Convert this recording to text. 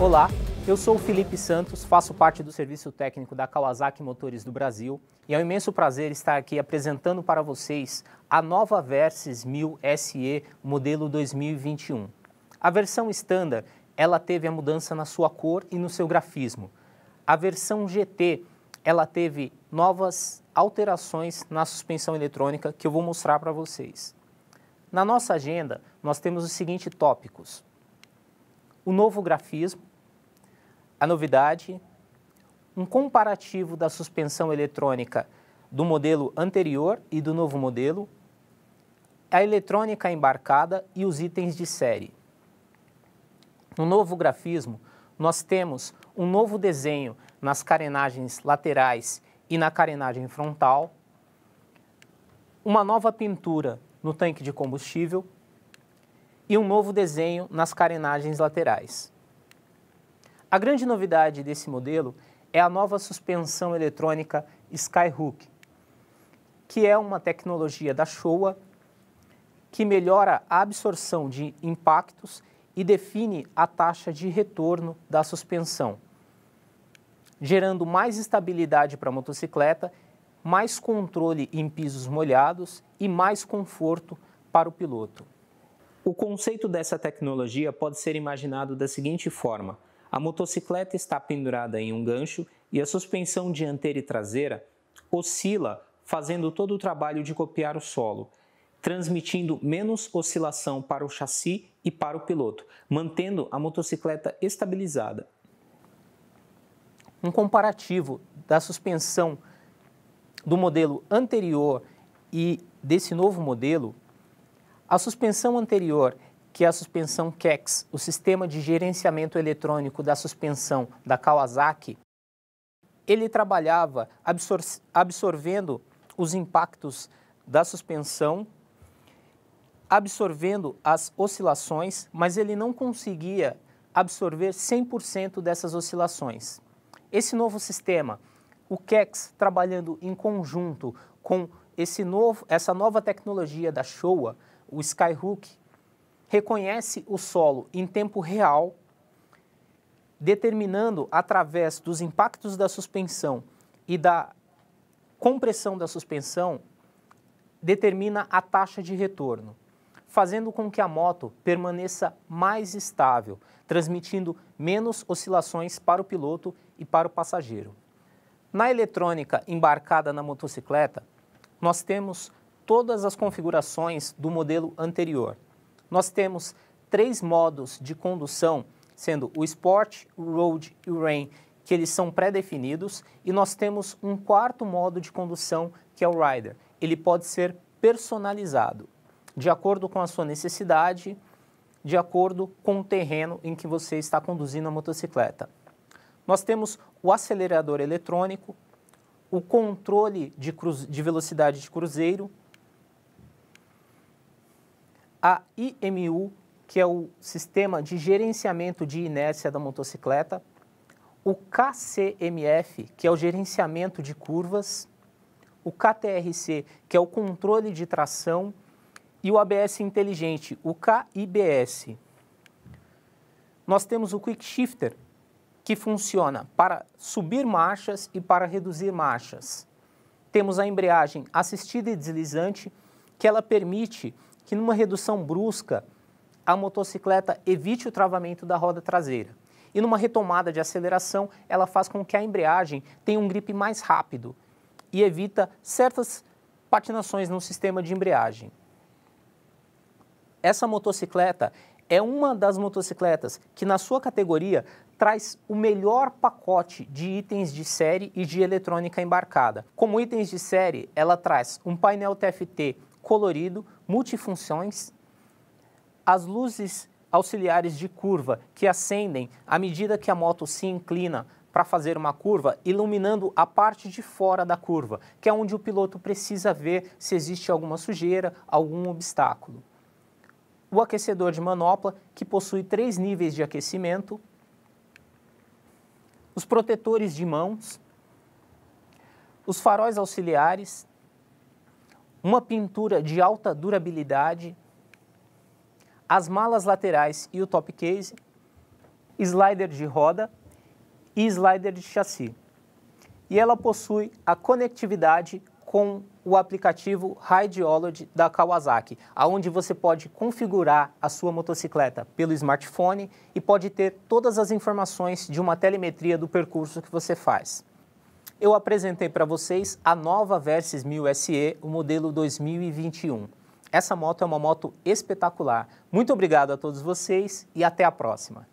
Olá, eu sou o Felipe Santos, faço parte do serviço técnico da Kawasaki Motores do Brasil e é um imenso prazer estar aqui apresentando para vocês a nova Versys 1000 SE modelo 2021. A versão standard, ela teve a mudança na sua cor e no seu grafismo. A versão GT, ela teve novas alterações na suspensão eletrônica que eu vou mostrar para vocês. Na nossa agenda, nós temos os seguintes tópicos. O novo grafismo, a novidade, um comparativo da suspensão eletrônica do modelo anterior e do novo modelo, a eletrônica embarcada e os itens de série. No novo grafismo, nós temos um novo desenho nas carenagens laterais e na carenagem frontal, uma nova pintura no tanque de combustível e um novo desenho nas carenagens laterais. A grande novidade desse modelo é a nova suspensão eletrônica Skyhook, que é uma tecnologia da Showa que melhora a absorção de impactos e define a taxa de retorno da suspensão, gerando mais estabilidade para a motocicleta, mais controle em pisos molhados e mais conforto para o piloto. O conceito dessa tecnologia pode ser imaginado da seguinte forma: a motocicleta está pendurada em um gancho e a suspensão dianteira e traseira oscila, fazendo todo o trabalho de copiar o solo transmitindo menos oscilação para o chassi e para o piloto, mantendo a motocicleta estabilizada. Um comparativo da suspensão do modelo anterior e desse novo modelo, a suspensão anterior, que é a suspensão KEX, o sistema de gerenciamento eletrônico da suspensão da Kawasaki, ele trabalhava absor absorvendo os impactos da suspensão absorvendo as oscilações, mas ele não conseguia absorver 100% dessas oscilações. Esse novo sistema, o KEX trabalhando em conjunto com esse novo, essa nova tecnologia da Showa, o Skyhook, reconhece o solo em tempo real, determinando através dos impactos da suspensão e da compressão da suspensão, determina a taxa de retorno fazendo com que a moto permaneça mais estável, transmitindo menos oscilações para o piloto e para o passageiro. Na eletrônica embarcada na motocicleta, nós temos todas as configurações do modelo anterior. Nós temos três modos de condução, sendo o Sport, o Road e o Rain, que eles são pré-definidos, e nós temos um quarto modo de condução, que é o Rider. Ele pode ser personalizado de acordo com a sua necessidade, de acordo com o terreno em que você está conduzindo a motocicleta. Nós temos o acelerador eletrônico, o controle de, de velocidade de cruzeiro, a IMU, que é o Sistema de Gerenciamento de Inércia da Motocicleta, o KCMF, que é o Gerenciamento de Curvas, o KTRC, que é o Controle de Tração, e o ABS inteligente, o KIBS. Nós temos o Quick Shifter, que funciona para subir marchas e para reduzir marchas. Temos a embreagem assistida e deslizante, que ela permite que numa redução brusca a motocicleta evite o travamento da roda traseira. E numa retomada de aceleração, ela faz com que a embreagem tenha um grip mais rápido e evita certas patinações no sistema de embreagem. Essa motocicleta é uma das motocicletas que, na sua categoria, traz o melhor pacote de itens de série e de eletrônica embarcada. Como itens de série, ela traz um painel TFT colorido, multifunções, as luzes auxiliares de curva que acendem à medida que a moto se inclina para fazer uma curva, iluminando a parte de fora da curva, que é onde o piloto precisa ver se existe alguma sujeira, algum obstáculo o aquecedor de manopla, que possui três níveis de aquecimento, os protetores de mãos, os faróis auxiliares, uma pintura de alta durabilidade, as malas laterais e o top case, slider de roda e slider de chassi. E ela possui a conectividade com o aplicativo Rideology da Kawasaki, aonde você pode configurar a sua motocicleta pelo smartphone e pode ter todas as informações de uma telemetria do percurso que você faz. Eu apresentei para vocês a nova Versys 1000 SE, o modelo 2021. Essa moto é uma moto espetacular. Muito obrigado a todos vocês e até a próxima.